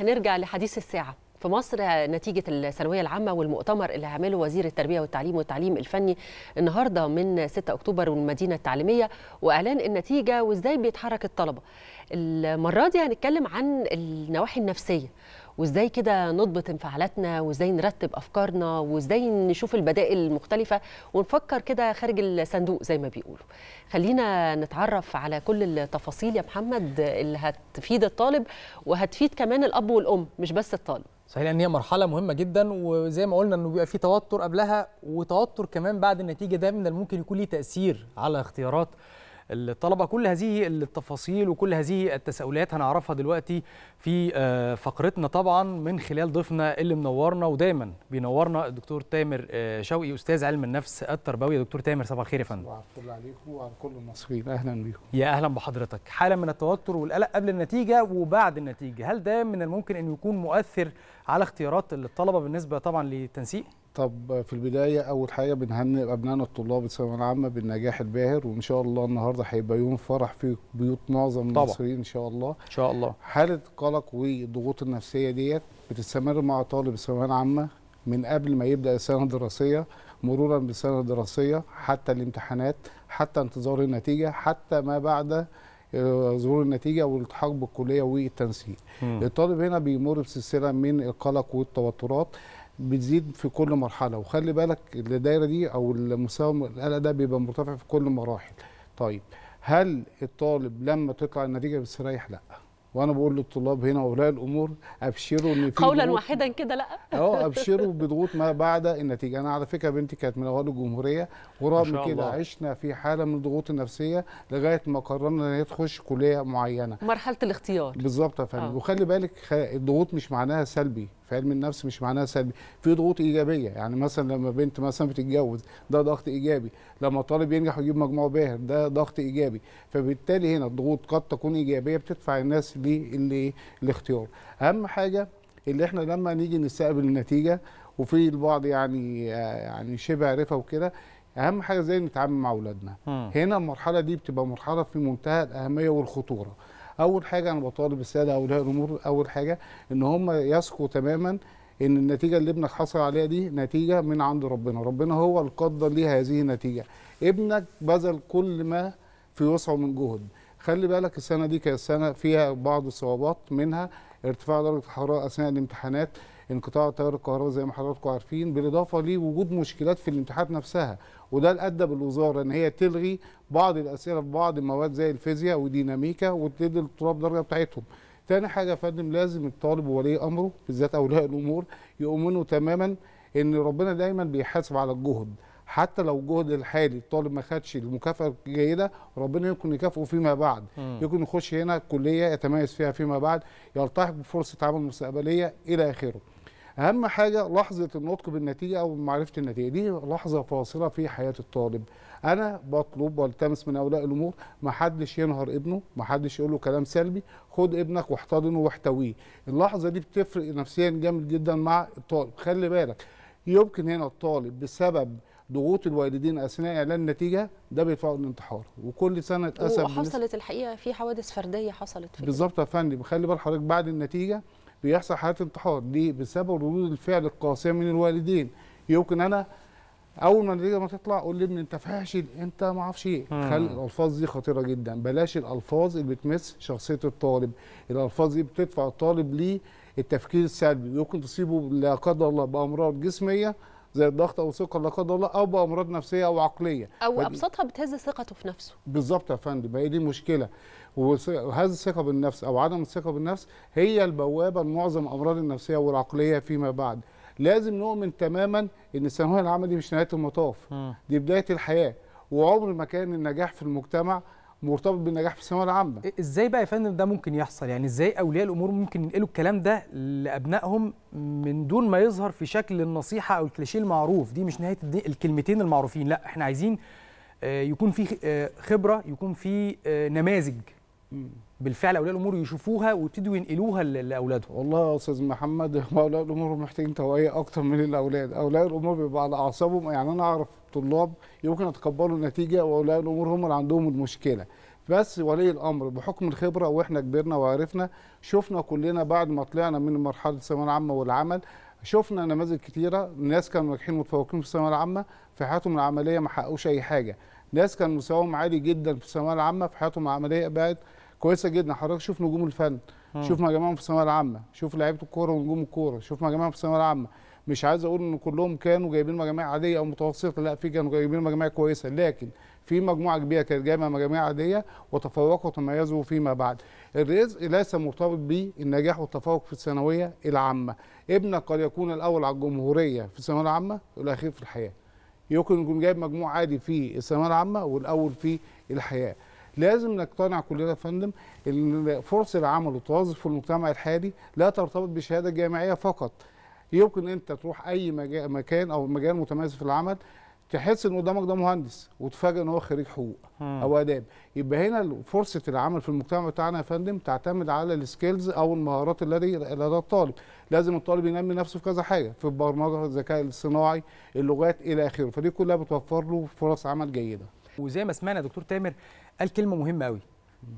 هنرجع لحديث الساعه في مصر نتيجة الثانوية العامة والمؤتمر اللي هعمله وزير التربية والتعليم والتعليم الفني النهاردة من 6 أكتوبر والمدينة التعليمية وإعلان النتيجة وإزاي بيتحرك الطلبة المرة دي هنتكلم عن النواحي النفسية وازاي كده نضبط انفعالاتنا وازاي نرتب افكارنا وازاي نشوف البدائل المختلفه ونفكر كده خارج الصندوق زي ما بيقولوا خلينا نتعرف على كل التفاصيل يا محمد اللي هتفيد الطالب وهتفيد كمان الاب والام مش بس الطالب صحيح لان هي مرحله مهمه جدا وزي ما قلنا انه بيبقى في توتر قبلها وتوتر كمان بعد النتيجه ده من الممكن يكون ليه تاثير على اختيارات الطلبه كل هذه التفاصيل وكل هذه التساؤلات هنعرفها دلوقتي في آه، فقرتنا طبعا من خلال ضيفنا اللي منورنا ودايما بينورنا الدكتور تامر آه، شوقي استاذ علم النفس التربوي دكتور تامر صباح الخير يا فندم صباح الفل عليكم وعلى كل المصريين اهلا بيكم يا اهلا بحضرتك حاله من التوتر والقلق قبل النتيجه وبعد النتيجه هل ده من الممكن ان يكون مؤثر على اختيارات الطلبه بالنسبه طبعا للتنسيق طب في البداية أول حاجة بنهنئ أبنائنا الطلاب الثانوية العامة بالنجاح الباهر وإن شاء الله النهاردة هيبقى يوم فرح في بيوت معظم المصريين إن شاء الله إن شاء الله حالة القلق والضغوط النفسية ديت بتستمر مع طالب الثانوية العامة من قبل ما يبدأ السنة الدراسية مرورا بالسنة الدراسية حتى الامتحانات حتى انتظار النتيجة حتى ما بعد آه، ظهور النتيجه والالتحاق بالكليه والتنسيق. الطالب هنا بيمر بسلسله من القلق والتوترات بتزيد في كل مرحله وخلي بالك الدايره دي او المستوى القلق ده بيبقى مرتفع في كل المراحل طيب هل الطالب لما تطلع النتيجه بيستريح لا وانا بقول للطلاب هنا واولياء الامور ابشروا ان في قولا واحدا كده لا اه ابشروا بضغوط ما بعد النتيجه انا على فكره بنتي كانت من اوائل الجمهوريه ورغم كده عشنا في حاله من الضغوط النفسيه لغايه ما قررنا ان هي تخش كليه معينه مرحله الاختيار بالظبط يا فندم آه. وخلي بالك الضغوط مش معناها سلبي في علم النفس مش معناها سلبي في ضغوط ايجابيه يعني مثلا لما بنت مثلا بتتجوز ده ضغط ايجابي لما طالب ينجح ويجيب مجموع باهر ده ضغط ايجابي فبالتالي هنا الضغوط قد تكون ايجابيه بتدفع الناس للاختيار اهم حاجه اللي احنا لما نيجي نستقبل النتيجه وفي البعض يعني يعني شبه عرفه وكده اهم حاجه ازاي نتعامل مع اولادنا هنا المرحله دي بتبقى مرحله في منتهى الاهميه والخطوره اول حاجه انا بطالب الساده اولياء الامور اول حاجه ان هم يثقوا تماما ان النتيجه اللي ابنك حصل عليها دي نتيجه من عند ربنا ربنا هو القدر ليها هذه النتيجه ابنك بذل كل ما في وسعه من جهد خلي بالك السنه دي كانت سنه فيها بعض الصعوبات منها ارتفاع درجه الحراره اثناء الامتحانات انقطاع التيار الكهرباء زي ما حضراتكم عارفين بالاضافه لوجود مشكلات في الامتحانات نفسها وده اللي ادى بالوزاره ان هي تلغي بعض الاسئله في بعض المواد زي الفيزياء وديناميكا وتدي للطلاب درجه بتاعتهم تاني حاجه يا فندم لازم الطالب وولي امره بالذات اولياء الامور يؤمنوا تماما ان ربنا دايما بيحاسب على الجهد حتى لو الجهد الحالي الطالب ما خدش المكافاه الجيده ربنا يمكن يكافئه فيما بعد م. يمكن يخش هنا كليه يتميز فيها فيما بعد يلتحق بفرصه عمل مستقبليه الى اخره اهم حاجه لحظه النطق بالنتيجه او معرفه النتيجه دي لحظه فاصله في حياه الطالب انا بطلب والتمس من اولياء الامور ما حدش ينهر ابنه ما حدش يقول له كلام سلبي خد ابنك واحتضنه واحتويه اللحظه دي بتفرق نفسيا جامد جدا مع الطالب خلي بالك يمكن هنا الطالب بسبب ضغوط الوالدين اثناء اعلان النتيجه ده بيدفعه الانتحار وكل سنه اتأسف وحصلت الحقيقه في حوادث فرديه حصلت بالظبط يا فندم خلي بال حضرتك بعد النتيجه بيحصل حالات انتحار ليه؟ بسبب ردود الفعل القاسيه من الوالدين يمكن انا اول ما النتيجه ما تطلع اقول لابني انت فاشل انت ما اعرفش ايه خلي الالفاظ دي خطيره جدا بلاش الالفاظ اللي بتمس شخصيه الطالب الالفاظ دي بتدفع الطالب ليه التفكير السلبي ممكن تصيبه لا قدر الله بامراض جسميه زي الضغط او الثقه لا قدر الله او بامراض نفسيه او عقليه او ابسطها بتهز ثقته في نفسه بالظبط يا فندم هي دي مشكله وهذه الثقه بالنفس او عدم الثقه بالنفس هي البوابه لمعظم الامراض النفسيه والعقليه فيما بعد لازم نؤمن تماما ان الثانويه العامه دي مش نهايه المطاف دي بدايه الحياه وعمر ما كان النجاح في المجتمع مرتبط بالنجاح في الثانويه العامه ازاي بقى يا فندم ده ممكن يحصل يعني ازاي اولياء الامور ممكن ينقلوا الكلام ده لابنائهم من دون ما يظهر في شكل النصيحه او الكليشيه المعروف دي مش نهايه الكلمتين المعروفين لا احنا عايزين آه، يكون في آه، خبره يكون في آه، نماذج بالفعل اولياء الامور يشوفوها ويبتدوا ينقلوها لاولادهم والله يا استاذ محمد اولياء الامور محتاجين توعيه اكتر من الاولاد اولياء الامور بيبقى على اعصابهم يعني انا اعرف طلاب يمكن يتقبلوا النتيجه واولياء الامور هم اللي عندهم المشكله بس ولي الامر بحكم الخبره واحنا كبرنا وعرفنا شفنا كلنا بعد ما طلعنا من مرحله الثانويه العامه والعمل شفنا نماذج كتيره ناس كانوا ناجحين متفوقين في الثانويه العامه في حياتهم العمليه ما حققوش اي حاجه ناس كان مستواهم عالي جدا في الثانويه العامه في حياتهم العمليه بقت كويسه جدا حضرتك شوف نجوم الفن مم. شوف مجامعهم في الثانويه العامه شوف لعيبه الكوره ونجوم الكوره شوف مجامعهم في الثانويه العامه مش عايز اقول ان كلهم كانوا جايبين مجاميع عاديه او متوسطه لا في كانوا جايبين مجاميع كويسه لكن في مجموعه كبيره كانت جايبه مجاميع عاديه وتفوقوا وتميزوا فيما بعد الرزق ليس مرتبط بالنجاح والتفوق في الثانويه العامه ابنك قد يكون الاول على الجمهوريه في الثانويه العامه والاخير في الحياه يمكن يكون جايب مجموع عادي في الثانويه العامه والاول في الحياه لازم نقتنع كلنا يا فندم ان فرص العمل والتوظف في المجتمع الحالي لا ترتبط بشهاده جامعيه فقط يمكن انت تروح اي مكان او مجال متميز في العمل تحس ان قدامك ده مهندس وتفاجئ ان هو خريج حقوق او اداب يبقى هنا فرصه العمل في المجتمع بتاعنا يا فندم تعتمد على السكيلز او المهارات الذي لدى الطالب لازم الطالب ينمي نفسه في كذا حاجه في البرمجه الذكاء الصناعي اللغات الى اخره فدي كلها بتوفر له فرص عمل جيده وزي ما سمعنا دكتور تامر قال كلمه مهمه قوي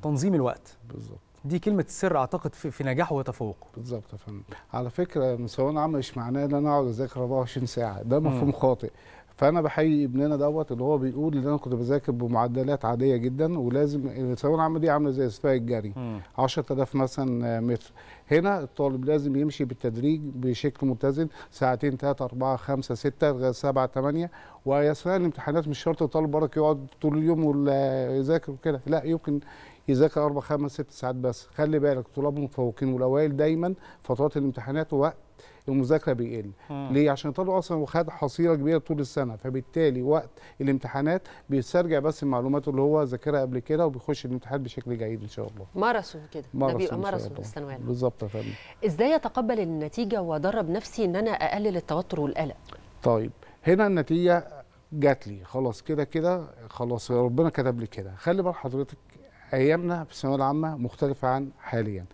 تنظيم الوقت بالظبط دي كلمه السر اعتقد في, نجاحه وتفوقه بالظبط يا فندم على فكره مستوانا عام مش معناه ان انا اقعد اذاكر 24 ساعه ده مفهوم خاطئ فانا بحيي ابننا دوت اللي هو بيقول ان انا كنت بذاكر بمعدلات عاديه جدا ولازم الثانويه العامه دي عامله زي اسفاق الجري 10000 مثلا متر هنا الطالب لازم يمشي بالتدريج بشكل متزن ساعتين ثلاثه اربعه خمسه سته لغايه ثمانيه 8 واثناء الامتحانات مش شرط الطالب برك يقعد طول اليوم ولا يذاكر وكده لا يمكن يذاكر اربع خمس ست ساعات بس خلي بالك طلاب متفوقين والاوائل دايما فترات الامتحانات وقت المذاكره بيقل ليه عشان طالب اصلا وخد حصيله كبيره طول السنه فبالتالي وقت الامتحانات بيسترجع بس المعلومات اللي هو ذاكرها قبل كده وبيخش الامتحان بشكل جيد ان شاء الله ماراثون كده ده بيبقى ماراثون في الثانويه بالظبط يا فندم ازاي اتقبل النتيجه وادرب نفسي ان انا اقلل التوتر والقلق طيب هنا النتيجه جات لي خلاص كده كده خلاص ربنا كتب لي كده خلي بال حضرتك ايامنا في الثانويه العامه مختلفه عن حاليا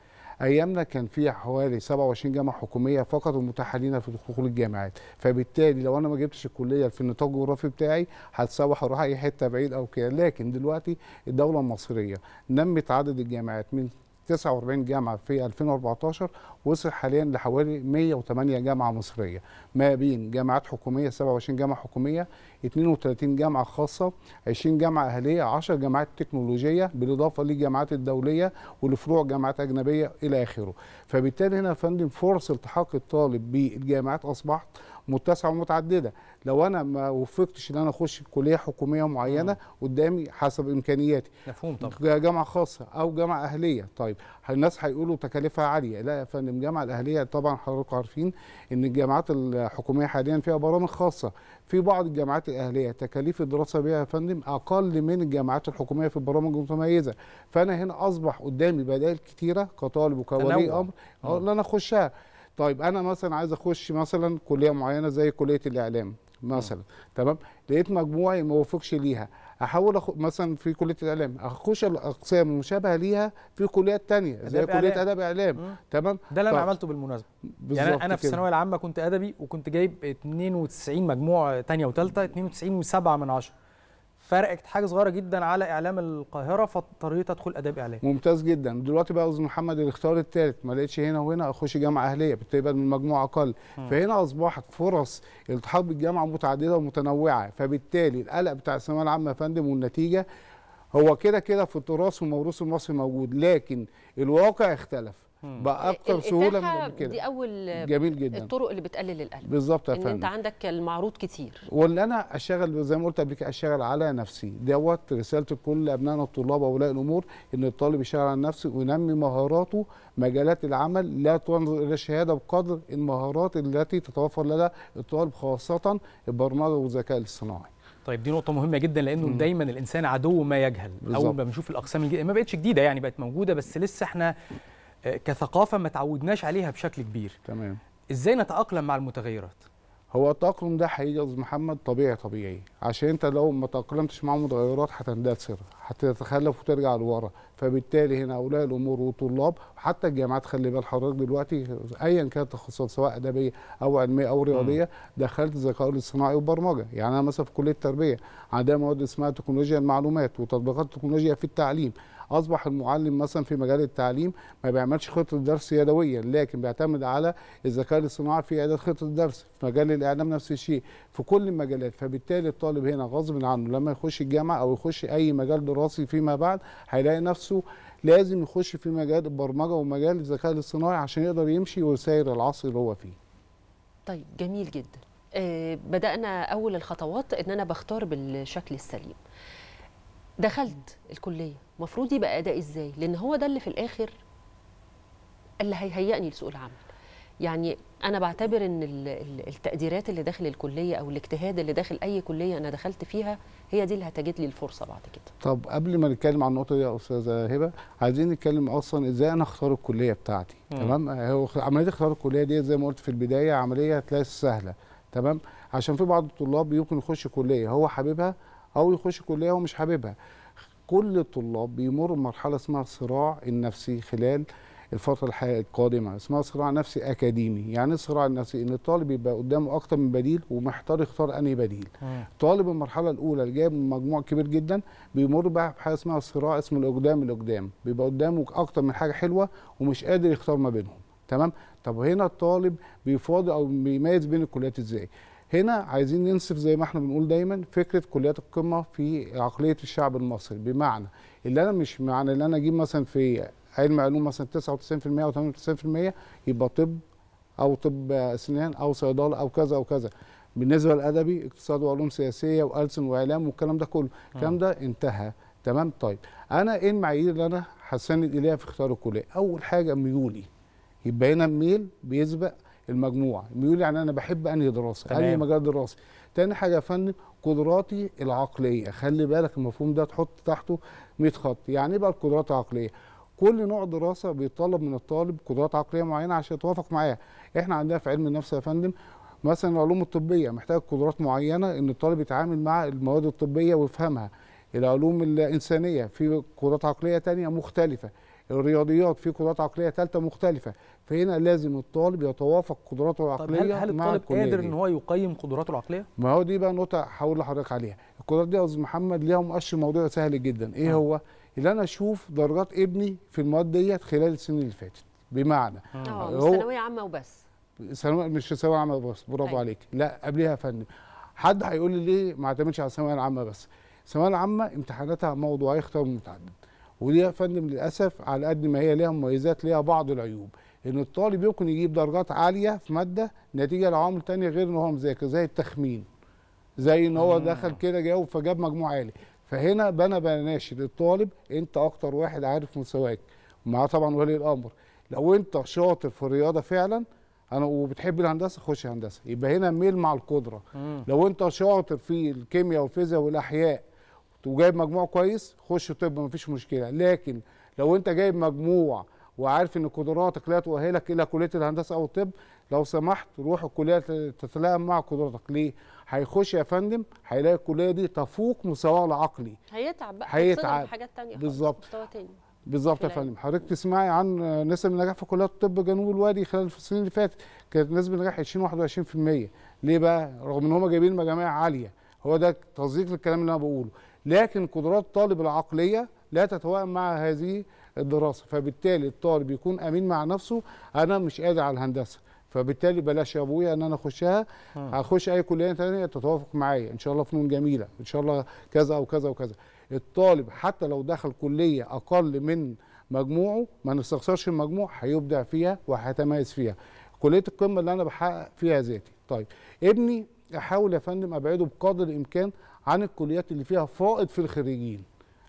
ايامنا كان فيها حوالي 27 جامعه حكوميه فقط ومتاحه في دخول الجامعات فبالتالي لو انا ما جبتش الكليه في النطاق الجغرافي بتاعي هتسوح اروح اي حته بعيد او كده لكن دلوقتي الدوله المصريه نمت عدد الجامعات من 49 جامعه في 2014 وصل حاليا لحوالي 108 جامعه مصريه ما بين جامعات حكوميه 27 جامعه حكوميه 32 جامعه خاصه 20 جامعه اهليه 10 جامعات تكنولوجيه بالاضافه للجامعات الدوليه ولفروع جامعات اجنبيه الى اخره فبالتالي هنا يا فندم فرص التحاق الطالب بالجامعات اصبحت متسعه ومتعدده لو انا ما وفقتش ان انا اخش كليه حكوميه معينه قدامي حسب امكانياتي مفهوم طبعا جامعه خاصه او جامعه اهليه طيب الناس هيقولوا تكاليفها عاليه لا يا فندم الجامعه الاهليه طبعا حضراتكم عارفين ان الجامعات الحكوميه حاليا فيها برامج خاصه في بعض الجامعات الاهليه تكاليف الدراسه بها يا فندم اقل من الجامعات الحكوميه في البرامج المتميزه فانا هنا اصبح قدامي بدائل كتيره كطالب وكولي امر آه، آه. ان انا اخشها طيب انا مثلا عايز اخش مثلا كليه معينه زي كليه الاعلام مثلا تمام لقيت مجموعي ما وافقش ليها احاول أخ... مثلا في كليه الاعلام اخش الاقسام المشابهه ليها في كليات تانية زي كليه إعلام. ادب اعلام تمام ده اللي انا طيب. عملته بالمناسبه يعني انا في الثانويه العامه كنت ادبي وكنت جايب 92 مجموع تانية وثالثه 92 و7 من 10 فرقت حاجه صغيره جدا على اعلام القاهره فاضطريت ادخل اداب اعلام ممتاز جدا دلوقتي بقى استاذ محمد الاختيار الثالث ما لقيتش هنا وهنا اخش جامعه اهليه بتبقى من مجموعه اقل فهنا اصبحت فرص الالتحاق بالجامعه متعدده ومتنوعه فبالتالي القلق بتاع الثانويه العامه يا فندم والنتيجه هو كده كده في التراث والموروث المصري موجود لكن الواقع اختلف باكثر إيه، إيه، سهوله من كده دي اول جميل جدا الطرق اللي بتقلل القلق بالظبط يا فندم ان انت عندك المعروض كتير واللي انا اشتغل زي ما قلت قبل كده اشتغل على نفسي دوت رساله لكل ابنائنا الطلاب واولياء الامور ان الطالب يشتغل على نفسه وينمي مهاراته مجالات العمل لا تنظر الى الشهاده بقدر المهارات التي تتوفر لدى الطالب خاصه البرمجه والذكاء الاصطناعي طيب دي نقطة مهمة جدا لأنه مم. دايما الإنسان عدو ما يجهل، بالزبط. أول ما بنشوف الأقسام الجديدة ما بقتش جديدة يعني بقت موجودة بس لسه إحنا آه، كثقافه ما تعودناش عليها بشكل كبير تمام ازاي نتاقلم مع المتغيرات هو التاقلم ده حقيقي يا محمد طبيعي طبيعي عشان انت لو ما تاقلمتش مع المتغيرات هتندثر هتتخلف وترجع لورا فبالتالي هنا اولياء الامور والطلاب وحتى الجامعات خلي بال حضرتك دلوقتي ايا كانت التخصصات سواء ادبيه او علميه او رياضيه دخلت الذكاء الاصطناعي والبرمجه يعني انا مثلا في كليه التربيه عندنا مواد اسمها تكنولوجيا المعلومات وتطبيقات التكنولوجيا في التعليم اصبح المعلم مثلا في مجال التعليم ما بيعملش خطه درس يدويا لكن بيعتمد على الذكاء الاصطناعي في اعداد خطه الدرس في مجال الاعلام نفس الشيء في كل المجالات فبالتالي الطالب هنا غصب عنه لما يخش الجامعه او يخش اي مجال دراسي فيما بعد هيلاقي نفسه لازم يخش في مجال البرمجه ومجال الذكاء الاصطناعي عشان يقدر يمشي ويسير العصر اللي هو فيه. طيب جميل جدا. آه، بدأنا أول الخطوات إن أنا بختار بالشكل السليم. دخلت الكليه المفروض يبقى ادائي ازاي لان هو ده اللي في الاخر اللي هيهيئني لسوق العمل يعني انا بعتبر ان التقديرات اللي داخل الكليه او الاجتهاد اللي داخل اي كليه انا دخلت فيها هي دي اللي هتجد لي الفرصه بعد كده طب قبل ما نتكلم عن النقطه دي يا استاذه هبه عايزين نتكلم اصلا ازاي انا اختار الكليه بتاعتي تمام هو عمليه اختيار الكليه دي زي ما قلت في البدايه عمليه تلاقي سهله تمام عشان في بعض الطلاب يمكن يخش كليه هو حاببها او يخش كليه ومش حاببها كل الطلاب بيمر بمرحله اسمها صراع النفسي خلال الفتره القادمه اسمها صراع نفسي اكاديمي يعني الصراع إيه النفسي ان الطالب يبقى قدامه اكتر من بديل ومحتار يختار انهي بديل طالب المرحله الاولى اللي جايب مجموع كبير جدا بيمر بقى بحاجه اسمها صراع اسمه الاقدام الاقدام بيبقى قدامه اكتر من حاجه حلوه ومش قادر يختار ما بينهم تمام طب هنا الطالب بيفاضل او بيميز بين الكليات ازاي هنا عايزين ننصف زي ما احنا بنقول دايما فكره كليات القمه في عقليه الشعب المصري بمعنى اللي انا مش معنى اللي انا اجيب مثلا في علم علوم مثلا 99% او 98% يبقى طب او طب اسنان او صيدله او كذا او كذا بالنسبه للادبي اقتصاد وعلوم سياسيه والسن واعلام والكلام ده كله الكلام آه. ده انتهى تمام طيب انا ايه المعايير اللي انا هسند اليها في اختيار الكليه اول حاجه ميولي يبقى هنا الميل بيسبق المجموع بيقول يعني انا بحب انهي دراسه انهي مجال دراسي تاني حاجه يا فندم قدراتي العقليه خلي بالك المفهوم ده تحط تحته 100 خط يعني ايه بقى القدرات العقليه كل نوع دراسه بيطلب من الطالب قدرات عقليه معينه عشان يتوافق معاها احنا عندنا في علم النفس يا فندم مثلا العلوم الطبيه محتاج قدرات معينه ان الطالب يتعامل مع المواد الطبيه ويفهمها العلوم الانسانيه في قدرات عقليه تانية مختلفه الرياضيات في قدرات عقليه ثالثه مختلفه فهنا لازم الطالب يتوافق قدراته العقليه طب هل, هل الطالب قادر ان هو يقيم قدراته العقليه ما هو دي بقى نقطه هقول لحضرتك عليها القدرات دي يا استاذ محمد ليها مؤشر موضوع سهل جدا ايه أه. هو اللي انا اشوف درجات ابني في المواد ديت خلال السنين اللي فاتت بمعنى اه, آه، مش ثانويه عامه وبس ثانويه مش ثانويه عامه بس برافو أي. طيب. عليك لا قبلها فن حد هيقول لي ليه ما اعتمدش على الثانويه العامه بس الثانويه العامه امتحاناتها موضوعيه اختار متعدد ودي يا فندم للاسف على قد ما هي ليها مميزات ليها بعض العيوب ان الطالب يمكن يجيب درجات عاليه في ماده نتيجه لعوامل تانية غير ان هو مذاكر زي التخمين زي ان هو دخل كده جاوب فجاب مجموع عالي فهنا بنا بناشد الطالب انت اكتر واحد عارف مستواك معاه طبعا ولي الامر لو انت شاطر في الرياضه فعلا انا وبتحب الهندسه خش هندسه يبقى هنا ميل مع القدره مم. لو انت شاطر في الكيمياء والفيزياء والاحياء وجايب مجموع كويس خش طب مفيش مشكله لكن لو انت جايب مجموع وعارف ان قدراتك لا تؤهلك الى كليه الهندسه او الطب لو سمحت روح الكليه تتلائم مع قدراتك ليه هيخش يا فندم هيلاقي الكليه دي تفوق مستواه العقلي هيتعب بقى هيتعب حاجات ثانيه بالظبط مستوى ثاني بالظبط يا فندم حضرتك تسمعي عن نسب النجاح في كليات الطب جنوب الوادي خلال السنين اللي فاتت كانت نسبه النجاح 20 21% ليه بقى رغم ان هم جايبين مجاميع عاليه هو ده تصديق للكلام اللي انا بقوله لكن قدرات الطالب العقليه لا تتوائم مع هذه الدراسه فبالتالي الطالب يكون امين مع نفسه انا مش قادر على الهندسه فبالتالي بلاش يا ابويا ان انا اخشها هخش اي كليه ثانيه تتوافق معايا ان شاء الله فنون جميله ان شاء الله كذا وكذا وكذا الطالب حتى لو دخل كليه اقل من مجموعه ما نستخسرش المجموع هيبدع فيها وهيتميز فيها كليه القمه اللي انا بحقق فيها ذاتي طيب ابني احاول يا فندم ابعده بقدر الامكان عن الكليات اللي فيها فائض في الخريجين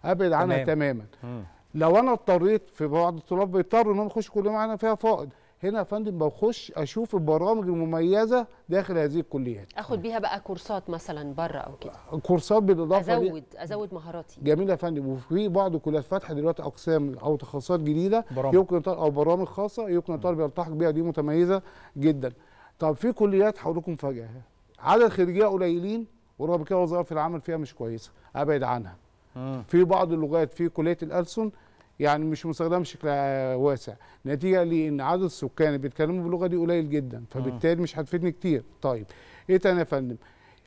ابعد عنها تماما مم. لو انا اضطريت في بعض الطلاب بيضطروا انهم يخشوا كليه معينه فيها فائض هنا يا فندم بخش اشوف البرامج المميزه داخل هذه الكليات اخد بيها بقى كورسات مثلا بره او كده كورسات بالاضافه ازود ازود مهاراتي جميل يا فندم وفي بعض الكليات فاتحه دلوقتي اقسام او تخصصات جديده برامج. يمكن او برامج خاصه يمكن الطالب يلتحق بيها دي متميزه جدا طب في كليات هقول لكم فجاه عدد خريجيها قليلين كده وظائف العمل فيها مش كويسه ابعد عنها في بعض اللغات في كليه الالسن يعني مش مستخدمه بشكل واسع نتيجه لان عدد السكان اللي بيتكلموا باللغه دي قليل جدا فبالتالي مش هتفيدني كتير طيب ايه تاني يا فندم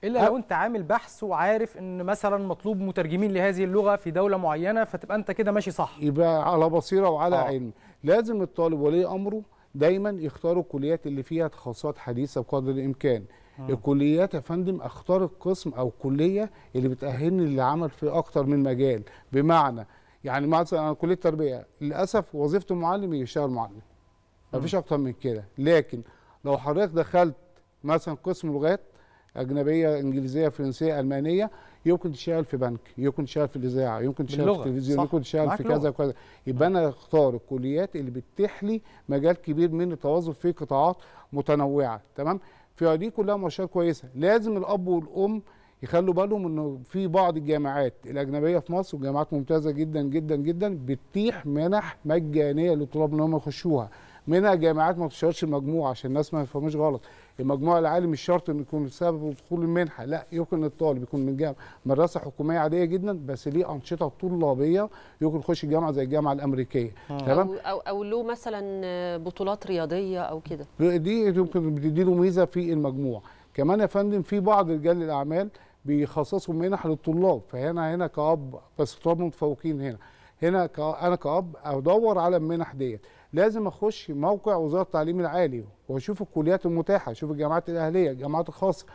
الا لو انت عامل بحث وعارف ان مثلا مطلوب مترجمين لهذه اللغه في دوله معينه فتبقى انت كده ماشي صح يبقى على بصيره وعلى آه. علم لازم الطالب ولي امره دايما يختاروا الكليات اللي فيها تخصصات حديثه بقدر الامكان آه. الكليات يا فندم اختار القسم او الكليه اللي بتاهلني للعمل في اكتر من مجال بمعنى يعني مثلا انا كليه تربيه للاسف وظيفه المعلم يشتغل معلم آه. مفيش اكتر من كده لكن لو حضرتك دخلت مثلا قسم لغات اجنبيه انجليزيه فرنسيه المانيه يمكن تشتغل في بنك يمكن تشتغل في الاذاعه يمكن تشتغل في التلفزيون يمكن تشتغل في كذا وكذا يبقى انا اختار الكليات اللي بتتيح لي مجال كبير من التوظف في قطاعات متنوعه تمام فدي كلها مؤشرات كويسه لازم الاب والام يخلوا بالهم انه في بعض الجامعات الاجنبيه في مصر وجامعات ممتازه جدا جدا جدا بتتيح منح مجانيه للطلاب ان هم يخشوها منها جامعات ما بتشترطش المجموع عشان الناس ما يفهموش غلط المجموع العالي مش شرط انه يكون سبب دخول المنحه لا يمكن الطالب يكون من جامعه مدرسه حكوميه عاديه جدا بس ليه انشطه طلابيه يمكن يخش جامعه زي الجامعه الامريكيه آه. تمام أو, او او له مثلا بطولات رياضيه او كده دي يمكن بتديله ميزه في المجموع كمان يا فندم في بعض رجال الاعمال بيخصصوا منح للطلاب فهنا هنا كاب بس طلاب متفوقين هنا هنا انا كاب ادور على المنح ديت لازم اخش موقع وزاره التعليم العالي واشوف الكليات المتاحه اشوف الجامعات الاهليه الجامعات الخاصه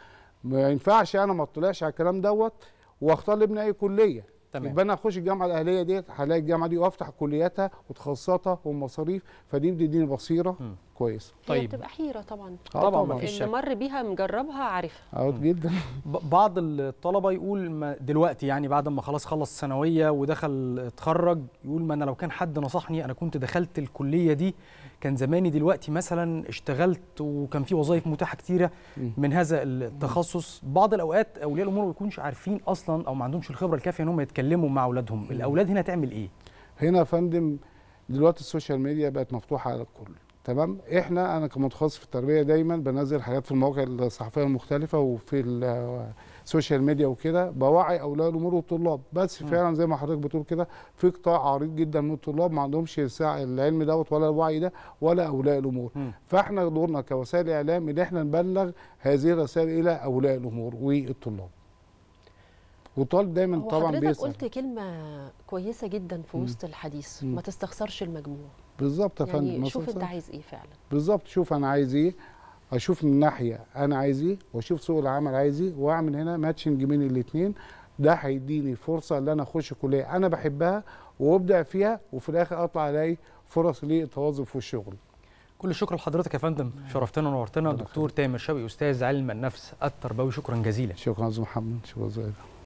ما ينفعش انا ما اطلعش على الكلام دوت واختار لابني اي كليه تمام يبقى انا اخش الجامعه الاهليه ديت هلاقي الجامعه دي وافتح كلياتها وتخصصاتها والمصاريف فدي بتديني بصيره كويسه طيب بتبقى حيره طبعا آه، طبعا, طبعا ما فيش اللي مر بيها مجربها عارفها اه جدا بعض الطلبه يقول ما دلوقتي يعني بعد ما خلاص خلص ثانويه ودخل اتخرج يقول ما انا لو كان حد نصحني انا كنت دخلت الكليه دي كان زماني دلوقتي مثلا اشتغلت وكان في وظائف متاحه كتيره من هذا التخصص بعض الاوقات اولياء الامور ما بيكونوش عارفين اصلا او ما عندهمش الخبره الكافيه ان هم يتكلموا مع اولادهم الاولاد هنا تعمل ايه هنا يا فندم دلوقتي السوشيال ميديا بقت مفتوحه على الكل تمام احنا انا كمتخصص في التربيه دايما بنزل حاجات في المواقع الصحفيه المختلفه وفي سوشيال ميديا وكده بوعي اولياء الامور والطلاب بس م. فعلا زي ما حضرتك بتقول كده في قطاع عريض جدا من الطلاب ما عندهمش العلم دوت ولا الوعي ده ولا اولياء الامور م. فاحنا دورنا كوسائل اعلام ان احنا نبلغ هذه الرسائل الى اولياء الامور والطلاب وطالب دايما طبعا بيسال قلت كلمه كويسه جدا في وسط الحديث م. ما تستخسرش المجموع بالظبط يا فندم يعني شوف انت عايز ايه فعلا بالظبط شوف انا عايز ايه اشوف من ناحيه انا عايز ايه واشوف سوق العمل عايز ايه واعمل هنا ماتشنج بين الاثنين ده هيديني فرصه ان انا اخش كليه انا بحبها وابدع فيها وفي الاخر اطلع الاقي فرص للتوظف والشغل كل الشكر لحضرتك يا فندم شرفتنا ونورتنا دكتور تامر شوقي استاذ علم النفس التربوي شكرا جزيلا شكرا يا محمد شكرا جزيلا